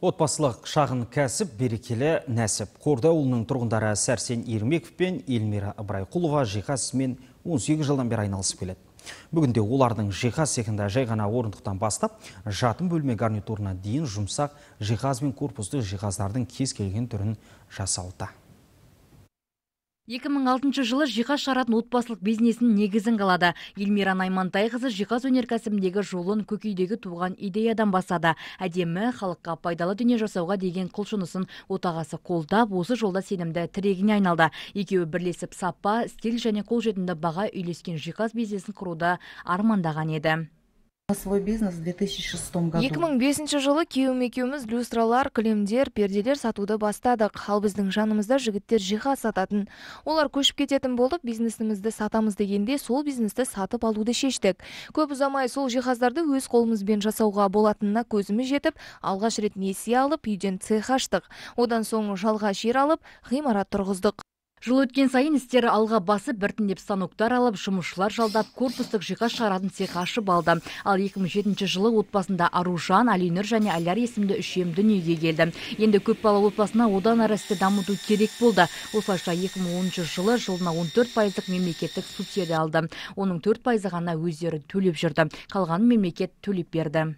Отбасылық шағын кәсіп берекелі нәсіп. ұлының тұрғындары Сәрсен Ермеков пен Елмира Ыбрайқұлова жиһаз 18 жылдан бер айналысып келеді. Бүгінде олардың жиһаз секінді жайғана орындықтан бастап, жатын бөлме гарнитурына дейін жұмсақ жиһаз мен корпусты жиһаздардың кез келген түрін жасауда екі мың алтыншы жылы жиһаз шығаратын отбасылық бизнесінің негізін қалады наймантай наймантайқызы жиһаз өнеркәсібіндегі жолын көкейдегі туған идеядан бастады әдемі халыққа пайдалы дүние жасауға деген құлшынысын отағасы қолдап осы жолда сенімді тірегіне айналды екеуі бірлесіп сапа стиль және қолжетімді баға үйлескен жиһаз бизнесін құруды армандаған еді свой бизнес в 2006 году 2005 жылы күйеуім екеуміз люстралар кілемдер перделер сатуды бастадық ал біздің жанымызда жігіттер жиһаз сататын олар көшіп кететін болып бизнесімізді сатамыз дегенде сол бизнесті сатып алуды шештік көп ұзамай сол жиһаздарды өз қолымызбен жасауға болатынына көзіміз жетіп алғаш рет несие алып үйден цех аштық одан соң жалға жер алып ғимарат тұрғыздық жыл өткен сайын істері алға басып біртіндеп станоктар алып жұмысшылар жалдап корпустық жиһаз шығаратын цех ашып алды ал 2007 жылы отбасында аружан алинұр және әляр есімді үшем дүниеге келді енді көпбалалы отбасына одан әрі істі керек болды осылайша 2010 жылы жылына 14 пайыздық мемлекеттік субсидия алды оның 4 пайызы ғана өздері төлеп жүрді қалғанын мемлекет төлеп берді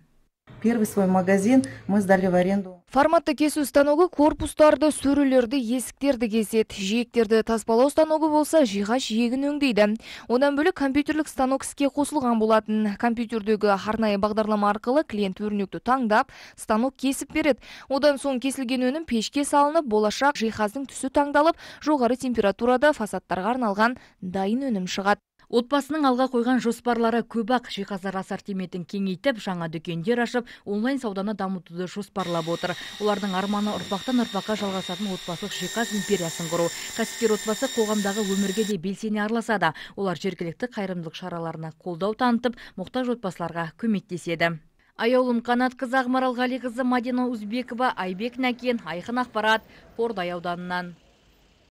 первый свой магазин мы сдали в аренду форматты кесу станогы корпустарды сөрелерді есіктерді кесет. жиектерді таспалау станогы болса жиға жиегін өңдейді одан бөлі компьютерлік станок іске қосылған болатын компьютердегі арнайы бағдарлама арқылы клиент өрнекті таңдап станок кесіп береді одан соң кесілген өнім пешке салынып болашақ жиһаздың түсі таңдалып жоғары температурада фасадтарға арналған дайын өнім шығады отбасының алға қойған жоспарлары көп ақ жиһаздар ассортиментін кеңейтіп жаңа дүкендер ашып онлайн сауданы дамытуды жоспарлап отыр олардың арманы ұрпақтан ұрпаққа жалғасатын отбасылық жиһаз империясын құру кәсіпкер отбасы қоғамдағы өмірге де белсене араласады олар жергілікті қайырымдылық шараларына қолдау танытып мұқтаж отбасыларға көмектеседі аяулым қанатқызы ақмарал ғалиқызы мадина узбекова айбек нәкен айқын ақпарат қордай ауданынан